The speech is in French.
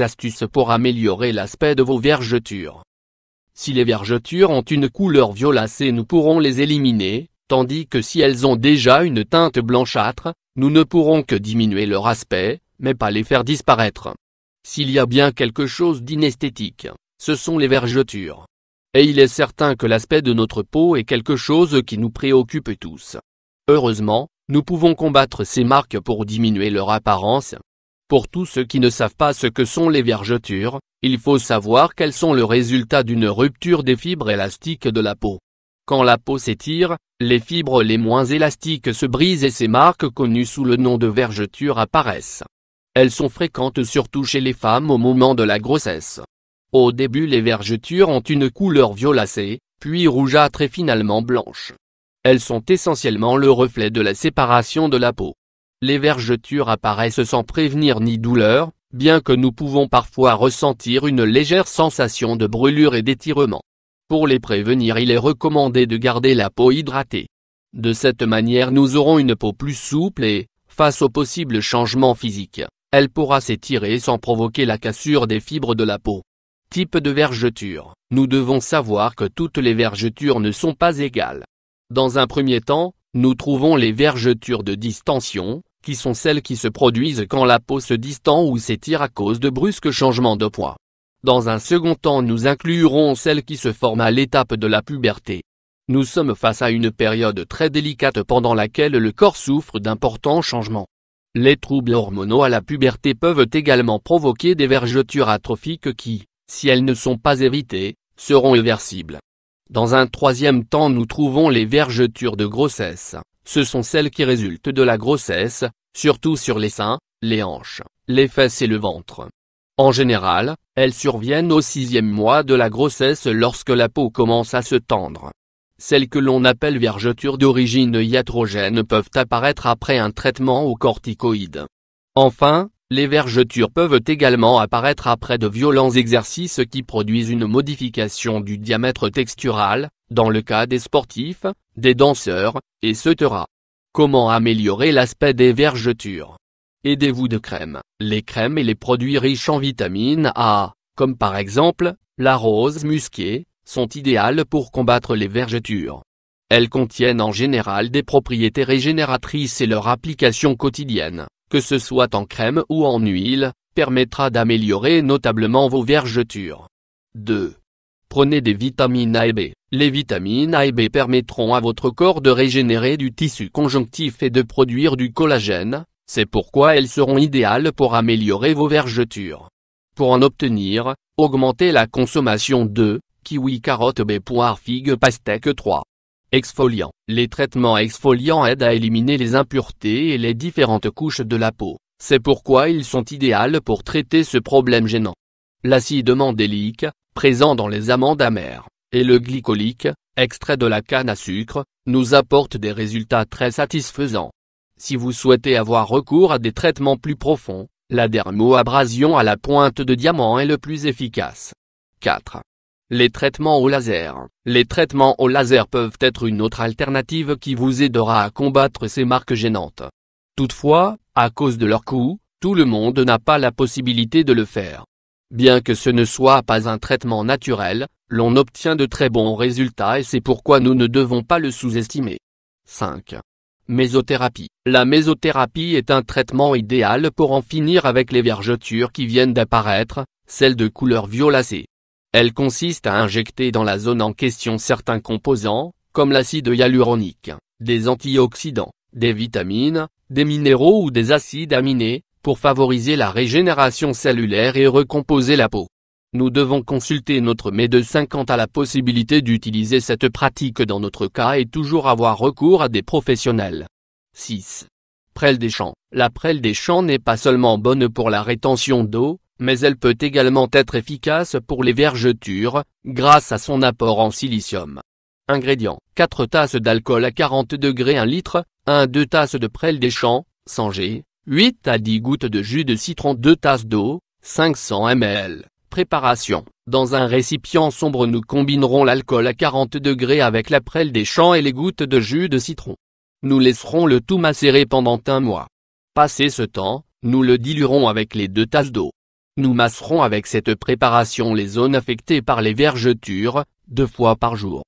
astuces pour améliorer l'aspect de vos vergetures. Si les vergetures ont une couleur violacée nous pourrons les éliminer, tandis que si elles ont déjà une teinte blanchâtre, nous ne pourrons que diminuer leur aspect, mais pas les faire disparaître. S'il y a bien quelque chose d'inesthétique, ce sont les vergetures. Et il est certain que l'aspect de notre peau est quelque chose qui nous préoccupe tous. Heureusement, nous pouvons combattre ces marques pour diminuer leur apparence, pour tous ceux qui ne savent pas ce que sont les vergetures, il faut savoir qu'elles sont le résultat d'une rupture des fibres élastiques de la peau. Quand la peau s'étire, les fibres les moins élastiques se brisent et ces marques connues sous le nom de vergetures apparaissent. Elles sont fréquentes surtout chez les femmes au moment de la grossesse. Au début les vergetures ont une couleur violacée, puis rougeâtre et finalement blanche. Elles sont essentiellement le reflet de la séparation de la peau les vergetures apparaissent sans prévenir ni douleur, bien que nous pouvons parfois ressentir une légère sensation de brûlure et d'étirement. Pour les prévenir il est recommandé de garder la peau hydratée. De cette manière nous aurons une peau plus souple et, face aux possibles changements physiques, elle pourra s'étirer sans provoquer la cassure des fibres de la peau. Type de vergeture Nous devons savoir que toutes les vergetures ne sont pas égales. Dans un premier temps, nous trouvons les vergetures de distension, qui sont celles qui se produisent quand la peau se distend ou s'étire à cause de brusques changements de poids. Dans un second temps nous inclurons celles qui se forment à l'étape de la puberté. Nous sommes face à une période très délicate pendant laquelle le corps souffre d'importants changements. Les troubles hormonaux à la puberté peuvent également provoquer des vergetures atrophiques qui, si elles ne sont pas évitées, seront irréversibles. Dans un troisième temps nous trouvons les vergetures de grossesse, ce sont celles qui résultent de la grossesse, surtout sur les seins, les hanches, les fesses et le ventre. En général, elles surviennent au sixième mois de la grossesse lorsque la peau commence à se tendre. Celles que l'on appelle vergetures d'origine iatrogène peuvent apparaître après un traitement au corticoïde. Enfin, les vergetures peuvent également apparaître après de violents exercices qui produisent une modification du diamètre textural, dans le cas des sportifs, des danseurs, etc. Comment améliorer l'aspect des vergetures Aidez-vous de crèmes, les crèmes et les produits riches en vitamine A, comme par exemple, la rose musquée, sont idéales pour combattre les vergetures. Elles contiennent en général des propriétés régénératrices et leur application quotidienne que ce soit en crème ou en huile, permettra d'améliorer notablement vos vergetures. 2. Prenez des vitamines A et B. Les vitamines A et B permettront à votre corps de régénérer du tissu conjonctif et de produire du collagène, c'est pourquoi elles seront idéales pour améliorer vos vergetures. Pour en obtenir, augmentez la consommation de kiwi, carotte, baies, poire figue pastèque 3. Exfoliant. Les traitements exfoliants aident à éliminer les impuretés et les différentes couches de la peau. C'est pourquoi ils sont idéaux pour traiter ce problème gênant. L'acide mandélique, présent dans les amandes amères, et le glycolique, extrait de la canne à sucre, nous apportent des résultats très satisfaisants. Si vous souhaitez avoir recours à des traitements plus profonds, la dermoabrasion à la pointe de diamant est le plus efficace. 4. Les traitements au laser. Les traitements au laser peuvent être une autre alternative qui vous aidera à combattre ces marques gênantes. Toutefois, à cause de leur coût, tout le monde n'a pas la possibilité de le faire. Bien que ce ne soit pas un traitement naturel, l'on obtient de très bons résultats et c'est pourquoi nous ne devons pas le sous-estimer. 5. Mésothérapie. La mésothérapie est un traitement idéal pour en finir avec les vergetures qui viennent d'apparaître, celles de couleur violacée. Elle consiste à injecter dans la zone en question certains composants, comme l'acide hyaluronique, des antioxydants, des vitamines, des minéraux ou des acides aminés, pour favoriser la régénération cellulaire et recomposer la peau. Nous devons consulter notre médecin quant à la possibilité d'utiliser cette pratique dans notre cas et toujours avoir recours à des professionnels. 6. Prêle des champs. La prêle des champs n'est pas seulement bonne pour la rétention d'eau, mais elle peut également être efficace pour les vergetures, grâce à son apport en silicium. Ingrédients 4 tasses d'alcool à 40 degrés 1 litre, 1 2 tasses de prêle des champs, 100 g, 8 à 10 gouttes de jus de citron 2 tasses d'eau, 500 ml. Préparation Dans un récipient sombre nous combinerons l'alcool à 40 degrés avec la prêle des champs et les gouttes de jus de citron. Nous laisserons le tout macérer pendant un mois. Passé ce temps, nous le diluerons avec les deux tasses d'eau. Nous masserons avec cette préparation les zones affectées par les vergetures, deux fois par jour.